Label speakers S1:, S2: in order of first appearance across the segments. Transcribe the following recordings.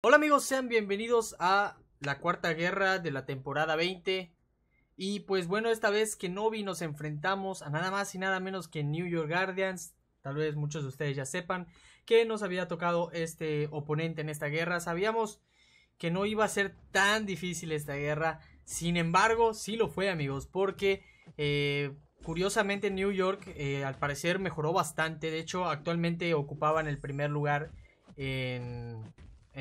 S1: Hola amigos, sean bienvenidos a la cuarta guerra de la temporada 20. Y pues bueno, esta vez que no vi nos enfrentamos a nada más y nada menos que New York Guardians. Tal vez muchos de ustedes ya sepan que nos había tocado este oponente en esta guerra. Sabíamos que no iba a ser tan difícil esta guerra. Sin embargo, sí lo fue amigos, porque eh, curiosamente New York eh, al parecer mejoró bastante. De hecho, actualmente ocupaban el primer lugar en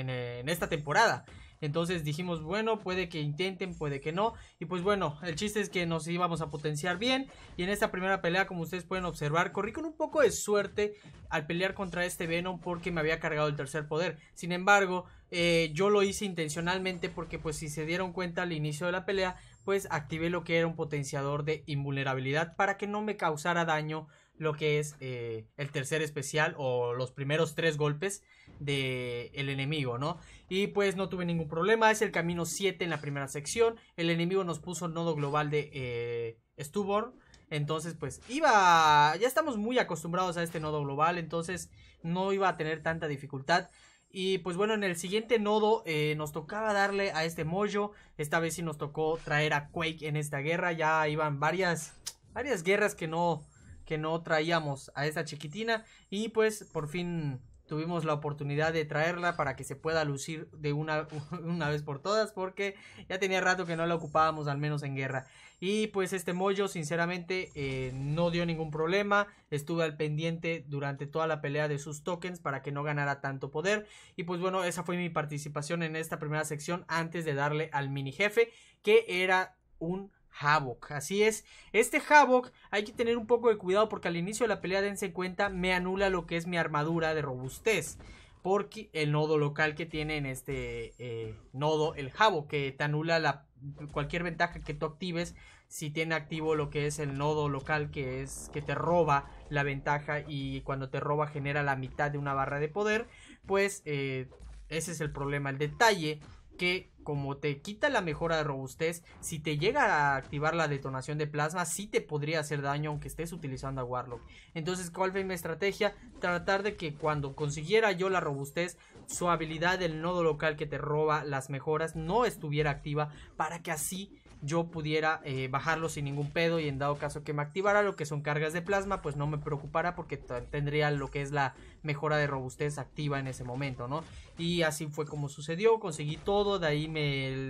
S1: eh, en, esta temporada. Entonces dijimos, bueno, puede que intenten, puede que no. Y pues bueno, el chiste es que nos íbamos a potenciar bien. Y en esta primera pelea, como ustedes pueden observar, corrí con un poco de suerte al pelear contra este Venom porque me había cargado el tercer poder. Sin embargo, eh, yo lo hice intencionalmente porque pues si se dieron cuenta al inicio de la pelea, pues activé lo que era un potenciador de invulnerabilidad para que no me causara daño lo que es eh, el tercer especial o los primeros tres golpes del el enemigo, ¿no? Y pues no tuve ningún problema, es el camino 7 en la primera sección, el enemigo nos puso el nodo global de eh, Stuborn, entonces pues iba, ya estamos muy acostumbrados a este nodo global, entonces no iba a tener tanta dificultad. Y pues bueno, en el siguiente nodo eh, nos tocaba darle a este Mojo. Esta vez sí nos tocó traer a Quake en esta guerra. Ya iban varias, varias guerras que no, que no traíamos a esa chiquitina y pues por fin tuvimos la oportunidad de traerla para que se pueda lucir de una, una vez por todas, porque ya tenía rato que no la ocupábamos, al menos en guerra. Y pues este mollo, sinceramente, eh, no dio ningún problema. Estuve al pendiente durante toda la pelea de sus tokens para que no ganara tanto poder. Y pues bueno, esa fue mi participación en esta primera sección antes de darle al mini jefe, que era un Havoc, Así es, este Havok hay que tener un poco de cuidado porque al inicio de la pelea, dense cuenta, me anula lo que es mi armadura de robustez. Porque el nodo local que tiene en este eh, nodo, el Havoc, que te anula cualquier ventaja que tú actives si tiene activo lo que es el nodo local que es que te roba la ventaja y cuando te roba genera la mitad de una barra de poder pues eh, ese es el problema el detalle que como te quita la mejora de robustez, si te llega a activar la detonación de plasma, sí te podría hacer daño aunque estés utilizando a Warlock. Entonces, ¿cuál fue mi estrategia? Tratar de que cuando consiguiera yo la robustez, su habilidad del nodo local que te roba las mejoras no estuviera activa para que así yo pudiera eh, bajarlo sin ningún pedo y en dado caso que me activara lo que son cargas de plasma, pues no me preocupara porque tendría lo que es la mejora de robustez activa en ese momento, ¿no? Y así fue como sucedió, conseguí todo, de ahí me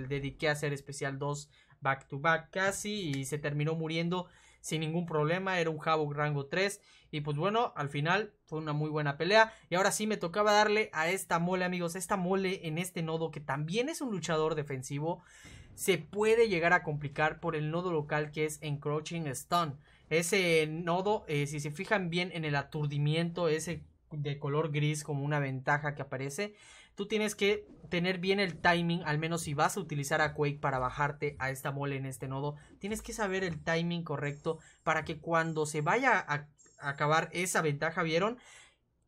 S1: dediqué a hacer especial 2 back to back casi y se terminó muriendo sin ningún problema, era un Havoc rango 3 y pues bueno, al final fue una muy buena pelea y ahora sí me tocaba darle a esta mole amigos, esta mole en este nodo que también es un luchador defensivo se puede llegar a complicar por el nodo local que es Encroaching Stone. Ese nodo, eh, si se fijan bien en el aturdimiento, ese de color gris como una ventaja que aparece, tú tienes que tener bien el timing, al menos si vas a utilizar a Quake para bajarte a esta mole en este nodo, tienes que saber el timing correcto para que cuando se vaya a acabar esa ventaja, ¿vieron?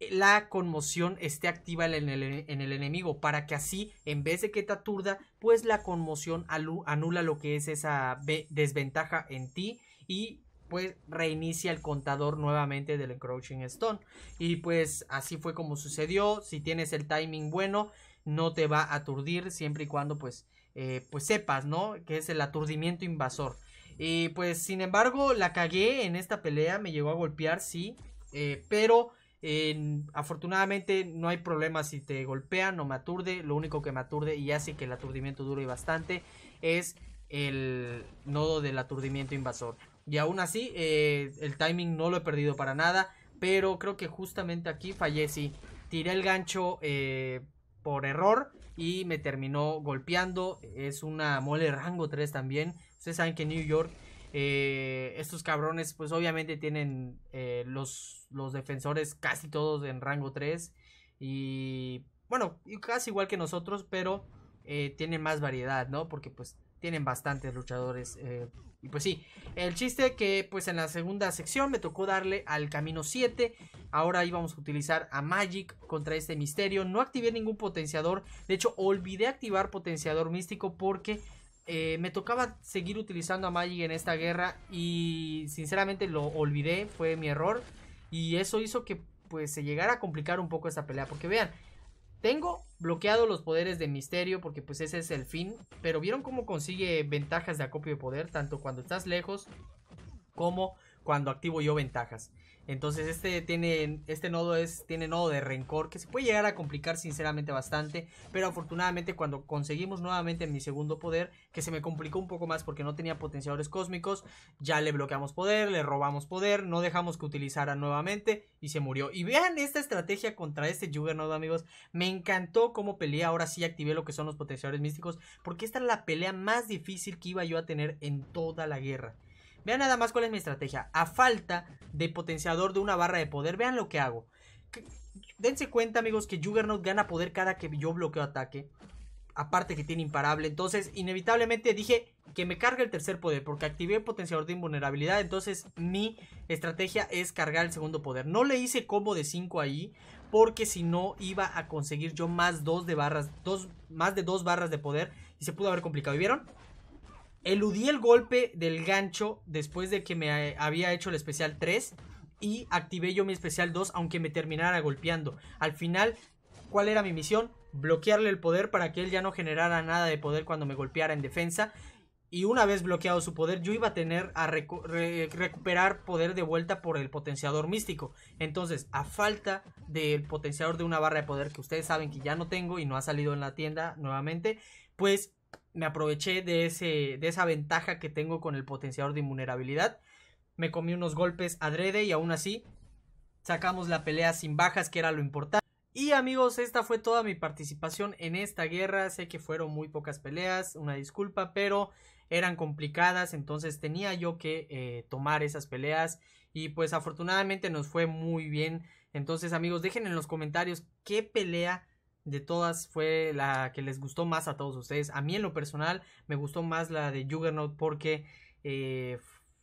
S1: la conmoción esté activa en el, enemigo para que así en vez de que te aturda pues la conmoción anula lo que es esa desventaja en ti y pues reinicia el contador nuevamente del encroaching Stone y pues así fue como sucedió si tienes el timing bueno no te va a aturdir siempre y cuando pues eh, pues sepas no que es el aturdimiento invasor y pues sin embargo la cagué en esta pelea me llegó a golpear sí eh, pero afortunadamente no hay problema si te golpean no me aturde. Lo único que me aturde y hace que el aturdimiento dure bastante es el nodo del aturdimiento invasor. Y aún así, eh, el timing no lo he perdido para nada. Pero creo que justamente aquí fallé, Si Tiré el gancho eh, por error y me terminó golpeando. Es una mole rango 3 también. Ustedes saben que New York eh, estos cabrones, pues obviamente tienen eh, los, los defensores casi todos en rango 3. Y bueno, casi igual que nosotros, pero eh, tienen más variedad, ¿no? Porque pues tienen bastantes luchadores. y pues sí, el chiste que pues en la segunda sección me tocó darle al camino 7. Ahora íbamos a utilizar a Magic contra este misterio. No activé ningún potenciador. De hecho, olvidé activar potenciador místico porque eh, me tocaba seguir utilizando a Magic en esta guerra y sinceramente lo olvidé, fue mi error. Y eso hizo que pues se llegara a complicar un poco esta pelea, porque vean, tengo bloqueado los poderes de Misterio porque pues ese es el fin, pero vieron cómo consigue ventajas de acopio de poder, tanto cuando estás lejos como cuando activo yo ventajas. Entonces este, tiene, este nodo es, tiene nodo de rencor que se puede llegar a complicar sinceramente bastante. Pero afortunadamente cuando conseguimos nuevamente mi segundo poder, que se me complicó un poco más porque no tenía potenciadores cósmicos, ya le bloqueamos poder, le robamos poder, no dejamos que utilizara nuevamente y se murió. Y vean esta estrategia contra este Juggernaut amigos. Me encantó cómo peleé, ahora sí activé lo que son los potenciadores místicos porque esta era la pelea más difícil que iba yo a tener en toda la guerra. Vean nada más cuál es mi estrategia. A falta de potenciador de una barra de poder, vean lo que hago. Dense cuenta, amigos, que Juggernaut gana poder cada que yo bloqueo ataque. Aparte que tiene imparable. Entonces, inevitablemente dije que me cargue el tercer poder. Porque activé el potenciador de invulnerabilidad. Entonces, mi estrategia es cargar el segundo poder. No le hice combo de 5 ahí. Porque si no, iba a conseguir yo más dos de barras. Dos, más de dos barras de poder. Y se pudo haber complicado. ¿Y vieron? Eludí el golpe del gancho después de que me eh, había hecho el especial 3 y activé yo mi especial 2 aunque me terminara golpeando. Al final, ¿cuál era mi misión? Bloquearle el poder para que él ya no generara nada de poder cuando me golpeara en defensa. Y una vez bloqueado su poder, yo iba a tener a recuperar poder de vuelta por el potenciador místico. Entonces, a falta del potenciador de una barra de poder que ustedes saben que ya no tengo y no ha salido en la tienda nuevamente, pues me aproveché de, ese, esa ventaja que tengo con el potenciador de inmunerabilidad. Me comí unos golpes adrede y aún así sacamos la pelea sin bajas, que era lo importante. Y amigos, esta fue toda mi participación en esta guerra. Sé que fueron muy pocas peleas, una disculpa, pero eran complicadas, entonces tenía yo que eh, tomar esas peleas y pues afortunadamente nos fue muy bien. Entonces amigos, dejen en los comentarios qué pelea de todas fue la que les gustó más a todos ustedes. A mí en lo personal me gustó más la de Juggernaut porque eh,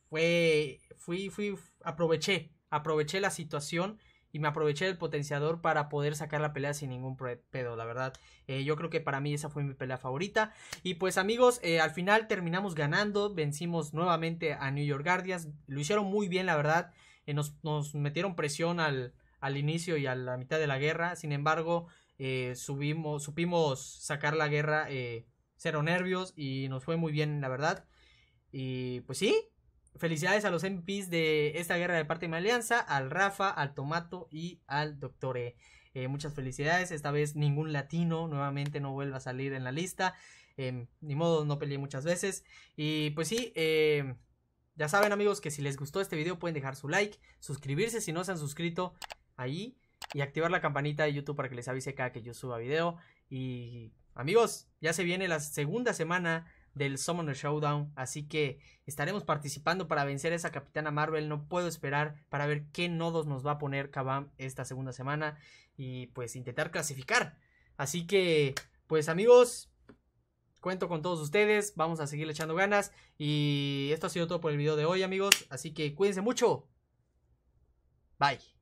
S1: fue, fui, fui, aproveché, aproveché la situación y me aproveché del potenciador para poder sacar la pelea sin ningún pedo, la verdad. Eh, yo creo que para mí esa fue mi pelea favorita. Y pues amigos, eh, al final terminamos ganando, vencimos nuevamente a New York Guardians. Lo hicieron muy bien, la verdad. nos, nos, metieron presión al, al inicio y a la mitad de la guerra. Sin embargo, eh, subimos, supimos sacar la guerra eh, cero nervios y nos fue muy bien, la verdad. Y pues sí, felicidades a los MPs de esta guerra de parte de mi alianza, al Rafa, al Tomato y al Doctor E. Eh, muchas felicidades, esta vez ningún latino nuevamente no vuelva a salir en la lista. Em, ni modo, no peleé muchas veces. Y pues sí, em, ya saben amigos que si les gustó este video pueden dejar su like, suscribirse si no se han suscrito ahí y activar la campanita de YouTube para que les avise cada que yo suba video. Y amigos, ya se viene la segunda semana del Summoner Showdown, así que estaremos participando para vencer a esa Capitana Marvel. No puedo esperar para ver qué nodos nos va a poner Kabam esta segunda semana y pues intentar clasificar. Así que, pues amigos, cuento con todos ustedes, vamos a seguir echando ganas y esto ha sido todo por el video de hoy amigos, así que cuídense mucho. Bye.